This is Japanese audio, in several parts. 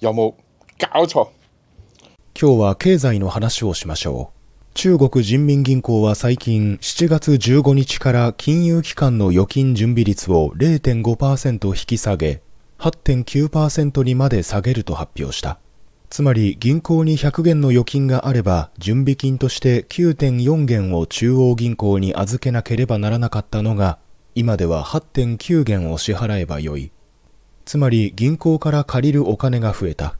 有冇搞今日は経済の話をしましょう。中国人民銀行は最近7月15日から金融機関の預金準備率を0.5%引き下げ8.9%にまで下げると発表した。つまり銀行に100元の預金があれば準備金として9.4元を中央銀行に預けなければならなかったのが今では8.9元を支払えばよいつまり銀行から借りるお金が増えた。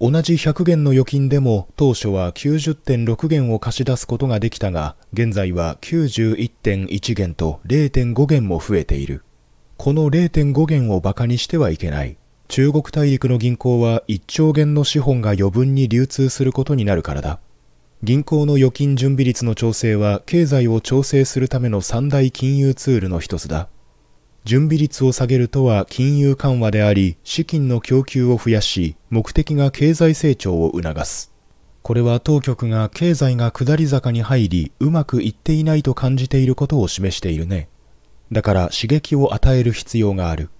同じ100元の預金でも当初は90.6元を貸し出すことができたが、現在は91.1元と0.5元も増えている。この0.5元を馬鹿にしてはいけない。中国大陸の銀行は1兆元の資本が余分に流通することになるからだ。銀行の預金準備率の調整は経済を調整するための三大金融ツールの一つだ。準備率を下げるとは金融緩和であり、資金の供給を増やし、目的が経済成長を促す。これは当局が経済が下り坂に入り、うまくいっていないと感じていることを示しているね。だから刺激を与える必要がある。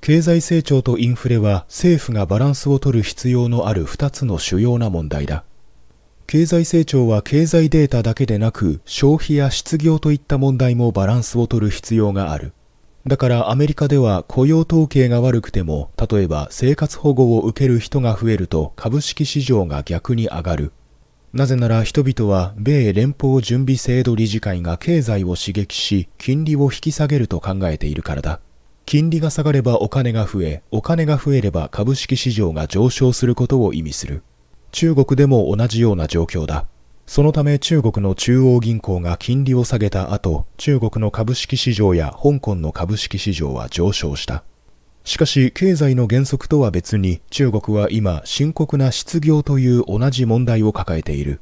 経済成長とインフレは政府がバランスを取る必要のある2つの主要な問題だ。経済成長は経済データだけでなく消費や失業といった問題もバランスを取る必要がある。だからアメリカでは雇用統計が悪くても、例えば生活保護を受ける人が増えると株式市場が逆に上がる。なぜなら人々は米連邦準備制度理事会が経済を刺激し、金利を引き下げると考えているからだ。金利が下がればお金が増え、お金が増えれば株式市場が上昇することを意味する。中国でも同じような状況だ。そのため中国の中央銀行が金利を下げた後、中国の株式市場や香港の株式市場は上昇した。しかし、経済の原則とは別に、中国は今、深刻な失業という同じ問題を抱えている。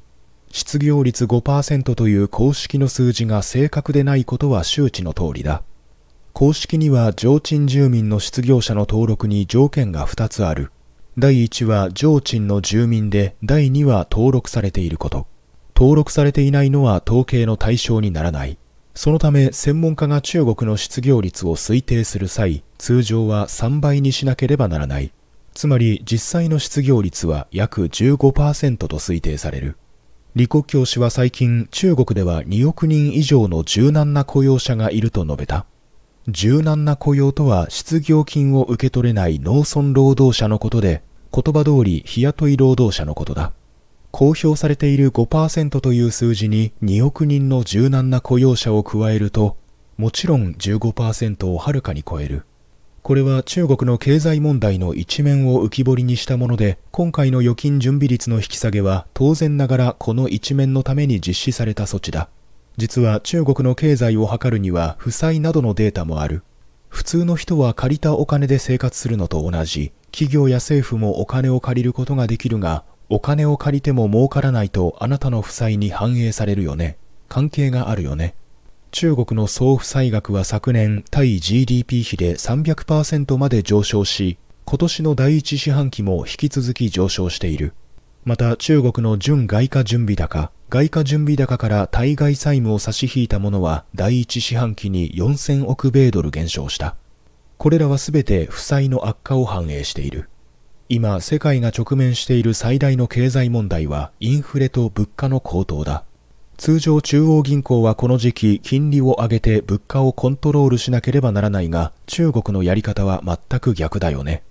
失業率5%という公式の数字が正確でないことは周知の通りだ。公式には上賃住民の失業者の登録に条件が2つある。第1は上賃の住民で、第2は登録されていること。登録されていないのは統計の対象にならない。そのため専門家が中国の失業率を推定する際、通常は3倍にしなければならない。つまり実際の失業率は約15%と推定される。李克強氏は最近中国では2億人以上の柔軟な雇用者がいると述べた。柔軟な雇用とは失業金を受け取れない農村労働者のことで、言葉通り日雇い労働者のことだ。公表されている5%という数字に2億人の柔軟な雇用者を加えると、もちろん15%をはるかに超える。これは中国の経済問題の一面を浮き彫りにしたもので、今回の預金準備率の引き下げは当然ながらこの一面のために実施された措置だ。実は中国の経済を測るには負債などのデータもある。普通の人は借りたお金で生活するのと同じ、企業や政府もお金を借りることができるが、お金を借りても儲からないとあなたの負債に反映されるよね。関係があるよね。中国の総負債額は昨年対 GDP 比で300%まで上昇し、今年の第一四半期も引き続き上昇している。また中国の準外貨準備高、外貨準備高から対外債務を差し引いたものは第一四半期に4000億米ドル減少した。これらは全て負債の悪化を反映している。今世界が直面している最大の経済問題はインフレと物価の高騰だ通常中央銀行はこの時期金利を上げて物価をコントロールしなければならないが中国のやり方は全く逆だよね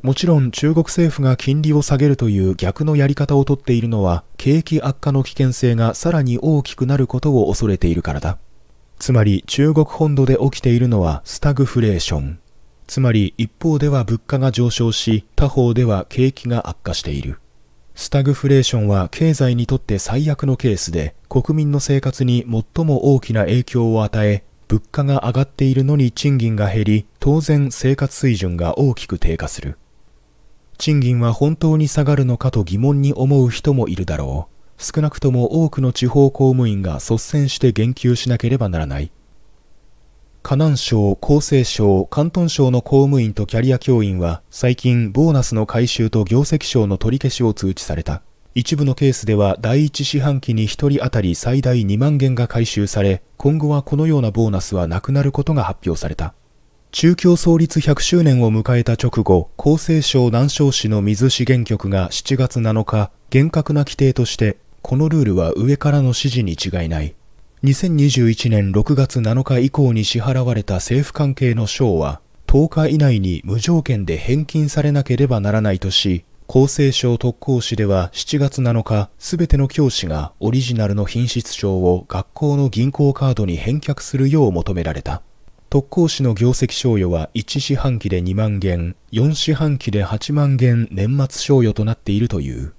もちろん中国政府が金利を下げるという逆のやり方をとっているのは景気悪化の危険性がさらに大きくなることを恐れているからだつまり中国本土で起きているのはスタグフレーションつまり一方では物価が上昇し他方では景気が悪化しているスタグフレーションは経済にとって最悪のケースで国民の生活に最も大きな影響を与え物価が上がっているのに賃金が減り当然生活水準が大きく低下する賃金は本当に下がるのかと疑問に思う人もいるだろう少なくとも多くの地方公務員が率先して言及しなければならない河南省、江西省、広東省の公務員とキャリア教員は最近ボーナスの回収と業績賞の取り消しを通知された。一部のケースでは第1四半期に1人当たり最大2万元が回収され、今後はこのようなボーナスはなくなることが発表された。中共創立100周年を迎えた直後、厚生省南昌市の水資源局が7月7日、厳格な規定として、このルールは上からの指示に違いない。2021年6月7日以降に支払われた政府関係の賞は、10日以内に無条件で返金されなければならないとし、厚生省特攻士では7月7日、すべての教師がオリジナルの品質証を学校の銀行カードに返却するよう求められた。特攻士の業績賞与は1四半期で2万元、4四半期で8万元年末賞与となっているという。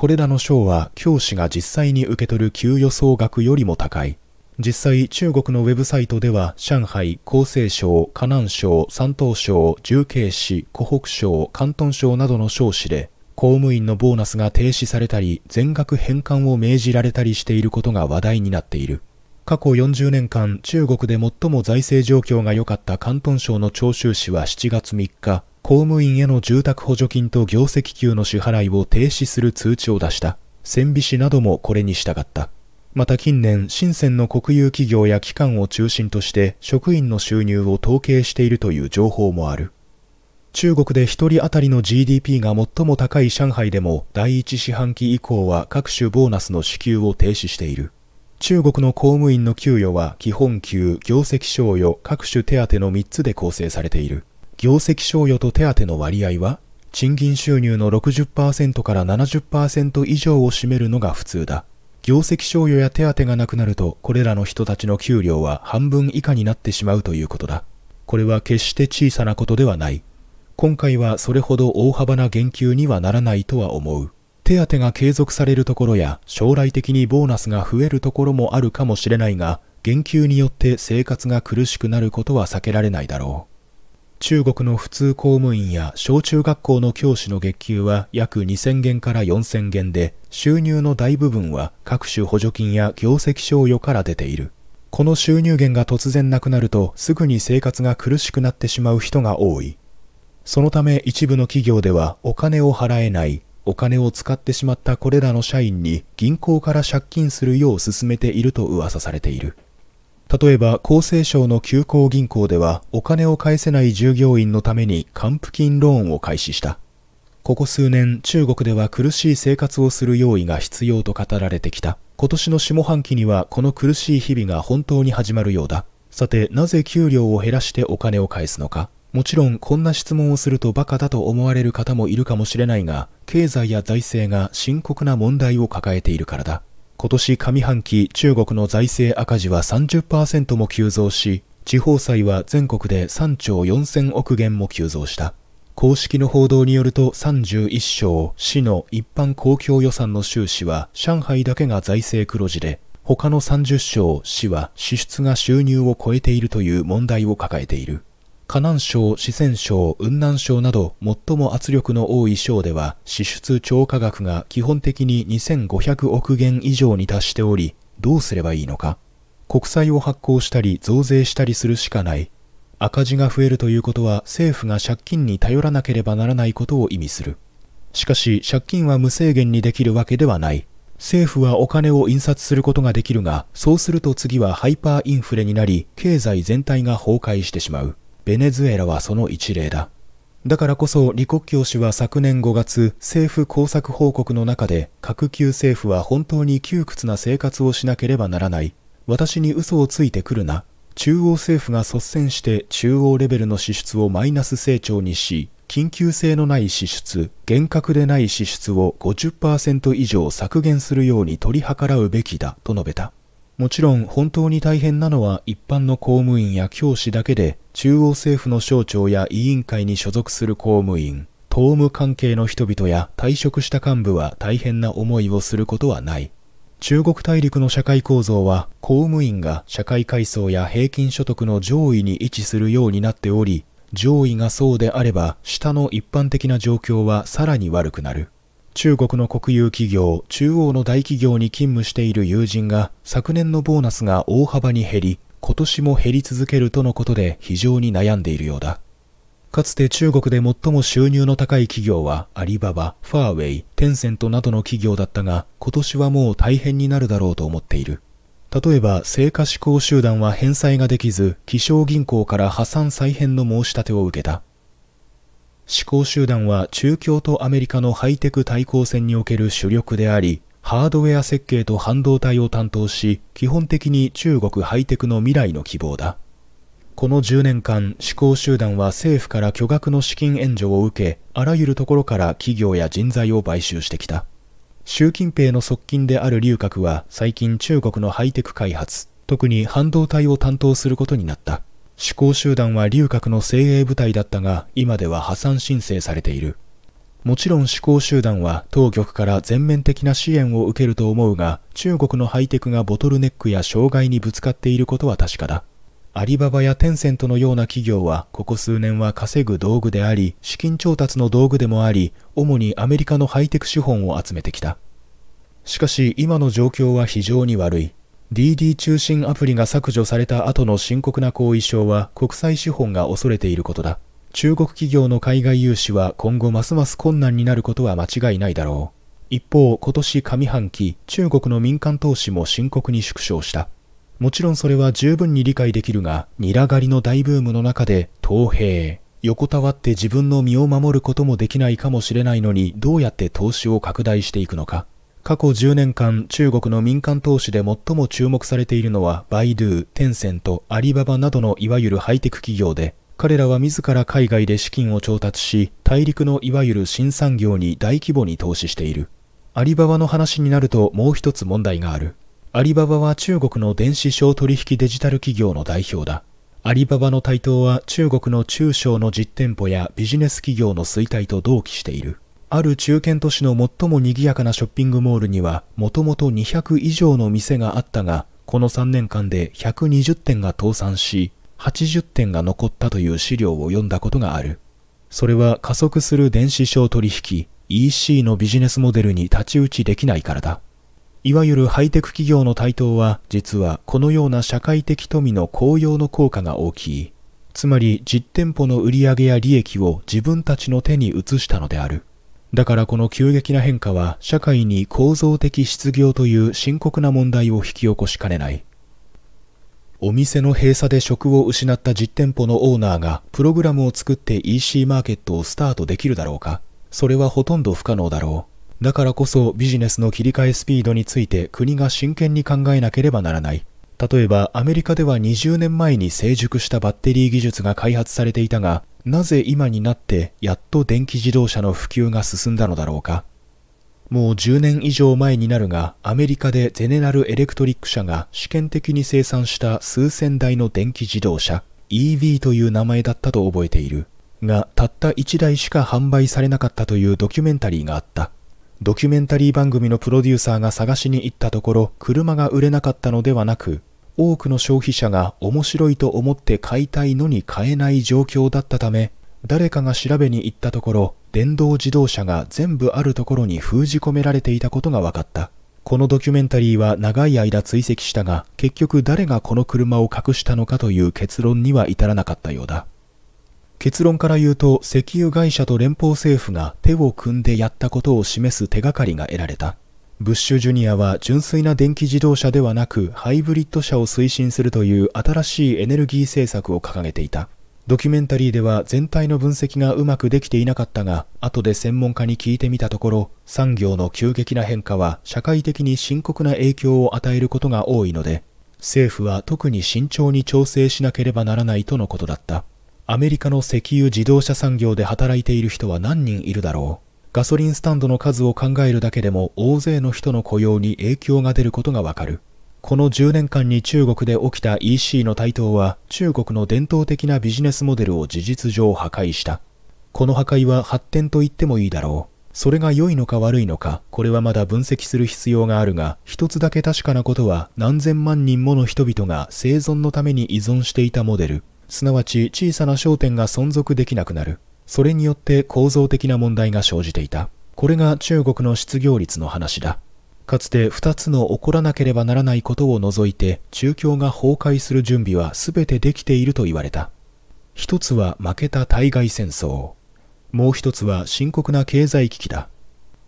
これらの賞は教師が実際に受け取る給与総額よりも高い。実際、中国のウェブサイトでは、上海、江西省、河南省、山東省、重慶市、湖北省、広東省などの省市で、公務員のボーナスが停止されたり、全額返還を命じられたりしていることが話題になっている。過去40年間、中国で最も財政状況が良かった広東省の長州市は7月3日、公務員への住宅補助金と業績給の支払いを停止する通知を出した。千美市などもこれに従った。また近年、深センの国有企業や機関を中心として職員の収入を統計しているという情報もある。中国で1人当たりの GDP が最も高い上海でも第1四半期以降は各種ボーナスの支給を停止している。中国の公務員の給与は基本給、業績賞与、各種手当の3つで構成されている。業績賞与と手当の割合は、賃金収入の60%から70%以上を占めるのが普通だ。業績賞与や手当がなくなると、これらの人たちの給料は半分以下になってしまうということだ。これは決して小さなことではない。今回はそれほど大幅な減給にはならないとは思う。手当が継続されるところや将来的にボーナスが増えるところもあるかもしれないが、減給によって生活が苦しくなることは避けられないだろう。中国の普通公務員や小中学校の教師の月給は約2000元から4000元で、収入の大部分は各種補助金や業績賞与から出ている。この収入源が突然なくなるとすぐに生活が苦しくなってしまう人が多い。そのため一部の企業ではお金を払えない、お金を使ってしまったこれらの社員に銀行から借金するよう勧めていると噂されている。例えば厚生省の急行銀行ではお金を返せない従業員のために還付金ローンを開始した。ここ数年中国では苦しい生活をする用意が必要と語られてきた。今年の下半期にはこの苦しい日々が本当に始まるようだ。さて、なぜ給料を減らしてお金を返すのかもちろんこんな質問をするとバカだと思われる方もいるかもしれないが、経済や財政が深刻な問題を抱えているからだ。今年上半期中国の財政赤字は30%も急増し、地方債は全国で3兆4000億元も急増した。公式の報道によると31省、市の一般公共予算の収支は上海だけが財政黒字で、他の30省、市は支出が収入を超えているという問題を抱えている。河南省、四川省、雲南省など最も圧力の多い省では支出超過額が基本的に2500億元以上に達しており、どうすればいいのか国債を発行したり増税したりするしかない。赤字が増えるということは政府が借金に頼らなければならないことを意味する。しかし借金は無制限にできるわけではない。政府はお金を印刷することができるが、そうすると次はハイパーインフレになり、経済全体が崩壊してしまう。ベネズエラはその一例だ。だからこそ李克強氏は昨年5月政府工作報告の中で各級政府は本当に窮屈な生活をしなければならない私に嘘をついてくるな中央政府が率先して中央レベルの支出をマイナス成長にし緊急性のない支出厳格でない支出を50%以上削減するように取り計らうべきだと述べたもちろん本当に大変なのは一般の公務員や教師だけで中央政府の省庁や委員会に所属する公務員、党務関係の人々や退職した幹部は大変な思いをすることはない。中国大陸の社会構造は公務員が社会階層や平均所得の上位に位置するようになっており、上位がそうであれば下の一般的な状況はさらに悪くなる。中国の国有企業、中央の大企業に勤務している友人が昨年のボーナスが大幅に減り、今年も減り続けるとのことで非常に悩んでいるようだ。かつて中国で最も収入の高い企業はアリババ、ファーウェイ、テンセントなどの企業だったが、今年はもう大変になるだろうと思っている。例えば、成果志向集団は返済ができず、気象銀行から破産再編の申し立てを受けた。志向集団は中共とアメリカのハイテク対抗戦における主力であり、ハードウェア設計と半導体を担当し、基本的に中国ハイテクの未来の希望だ。この10年間、思考集団は政府から巨額の資金援助を受け、あらゆるところから企業や人材を買収してきた。習近平の側近である劉閣は最近中国のハイテク開発、特に半導体を担当することになった。思考集団は劉閣の精鋭部隊だったが、今では破産申請されている。もちろん思考集団は当局から全面的な支援を受けると思うが、中国のハイテクがボトルネックや障害にぶつかっていることは確かだ。アリババやテンセントのような企業はここ数年は稼ぐ道具であり、資金調達の道具でもあり、主にアメリカのハイテク資本を集めてきた。しかし今の状況は非常に悪い。DD 中心アプリが削除された後の深刻な後遺症は国際資本が恐れていることだ。中国企業の海外融資は今後ますます困難になることは間違いないだろう。一方、今年上半期、中国の民間投資も深刻に縮小した。もちろんそれは十分に理解できるが、ニラ狩りの大ブームの中で、投兵。横たわって自分の身を守ることもできないかもしれないのに、どうやって投資を拡大していくのか。過去10年間、中国の民間投資で最も注目されているのは、バイドゥ、テンセント、アリババなどのいわゆるハイテク企業で、彼らは自ら海外で資金を調達し、大陸のいわゆる新産業に大規模に投資している。アリババの話になるともう一つ問題がある。アリババは中国の電子商取引デジタル企業の代表だ。アリババの台頭は中国の中小の実店舗やビジネス企業の衰退と同期している。ある中堅都市の最も賑やかなショッピングモールにはもともと200以上の店があったが、この3年間で120店が倒産し、80点が残ったという資料を読んだことがある。それは加速する電子商取引 EC のビジネスモデルに太刀打ちできないからだ。いわゆるハイテク企業の台頭は実はこのような社会的富の高揚の効果が大きい。つまり実店舗の売り上げや利益を自分たちの手に移したのである。だからこの急激な変化は社会に構造的失業という深刻な問題を引き起こしかねない。お店の閉鎖で職を失った実店舗のオーナーがプログラムを作って EC マーケットをスタートできるだろうかそれはほとんど不可能だろう。だからこそビジネスの切り替えスピードについて国が真剣に考えなければならない。例えばアメリカでは20年前に成熟したバッテリー技術が開発されていたが、なぜ今になってやっと電気自動車の普及が進んだのだろうかもう10年以上前になるが、アメリカでゼネラル・エレクトリック社が試験的に生産した数千台の電気自動車、EV という名前だったと覚えている。が、たった1台しか販売されなかったというドキュメンタリーがあった。ドキュメンタリー番組のプロデューサーが探しに行ったところ、車が売れなかったのではなく、多くの消費者が面白いと思って買いたいのに買えない状況だったため、誰かが調べに行ったところ、電動自動車が全部あるところに封じ込められていたことが分かった。このドキュメンタリーは長い間追跡したが、結局誰がこの車を隠したのかという結論には至らなかったようだ。結論から言うと、石油会社と連邦政府が手を組んでやったことを示す手がかりが得られた。ブッシュジュニアは純粋な電気自動車ではなくハイブリッド車を推進するという新しいエネルギー政策を掲げていた。ドキュメンタリーでは全体の分析がうまくできていなかったが、後で専門家に聞いてみたところ、産業の急激な変化は社会的に深刻な影響を与えることが多いので、政府は特に慎重に調整しなければならないとのことだった。アメリカの石油自動車産業で働いている人は何人いるだろう。ガソリンスタンドの数を考えるだけでも大勢の人の雇用に影響が出ることがわかる。この10年間に中国で起きた EC の台頭は中国の伝統的なビジネスモデルを事実上破壊した。この破壊は発展と言ってもいいだろう。それが良いのか悪いのか、これはまだ分析する必要があるが、一つだけ確かなことは何千万人もの人々が生存のために依存していたモデル、すなわち小さな商店が存続できなくなる。それによって構造的な問題が生じていた。これが中国の失業率の話だ。かつて2つの起こらなければならないことを除いて中共が崩壊する準備は全てできていると言われた一つは負けた対外戦争もう一つは深刻な経済危機だ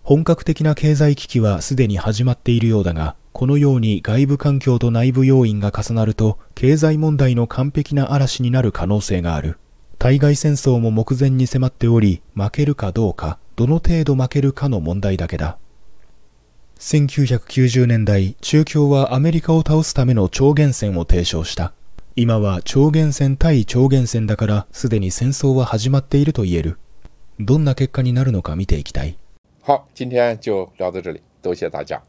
本格的な経済危機はすでに始まっているようだがこのように外部環境と内部要因が重なると経済問題の完璧な嵐になる可能性がある対外戦争も目前に迫っており負けるかどうかどの程度負けるかの問題だけだ1990年代、中共はアメリカを倒すための超限戦を提唱した。今は超限戦対超限戦だから、すでに戦争は始まっていると言える。どんな結果になるのか見ていきたい。好、今天就聊到这里。多谢大家。